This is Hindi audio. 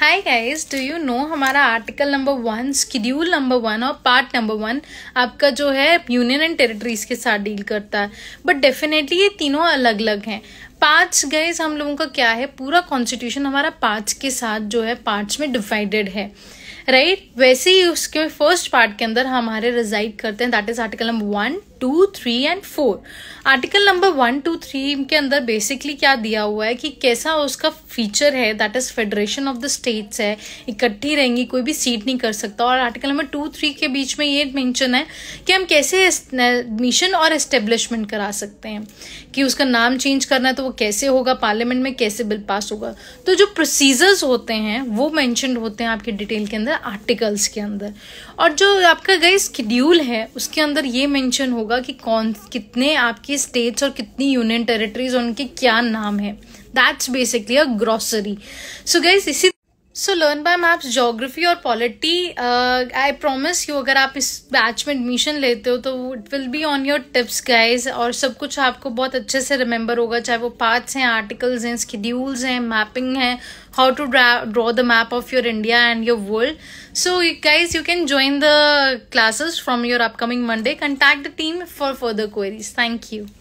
Hi guys do you know हमारा article number one schedule number one और पार्ट नंबर वन आपका जो है यूनियन एंड टेरिटरीज के साथ डील करता है बट डेफिनेटली ये तीनों अलग अलग हैं पार्ट्स गाइस हम लोगों का क्या है पूरा कॉन्स्टिट्यूशन हमारा पार्ट्स के साथ जो है पार्ट्स में डिवाइडेड है राइट right? वैसे ही उसके फर्स्ट पार्ट के अंदर हमारे रिजाइड करते हैं that is article number one two three and four article number one two three के अंदर बेसिकली क्या दिया हुआ है कि कैसा उसका फीचर है that is federation of the states है इकट्ठी रहेंगी कोई भी सीट नहीं कर सकता और आर्टिकल नंबर टू थ्री के बीच में ये मेंशन है कि हम कैसे मिशन और एस्टेब्लिशमेंट करा सकते हैं कि उसका नाम चेंज करना है तो वो कैसे होगा पार्लियामेंट में कैसे बिल पास होगा तो जो प्रोसीजर्स होते हैं वो मैंशन होते हैं आपके डिटेल के अंदर आर्टिकल्स के अंदर और जो आपका गई स्कड्यूल है उसके अंदर ये मैंशन होगा होगा कि कौन कितने आपकी स्टेट्स और कितनी यूनियन टेरिटरीज उनके क्या नाम है that's basically a grocery so gas इसी so learn by maps geography और पॉलिटी आई प्रोमिस यू अगर आप इस बैच में एडमिशन लेते हो तो it will be on your tips guys और सब कुछ आपको बहुत अच्छे से रिमेंबर होगा चाहे वो पार्ट्स हैं आर्टिकल्स हैं स्कड्यूल्स हैं मैपिंग हैं how to draw the map of your India and your world so guys you can join the classes from your upcoming Monday contact the team for further queries thank you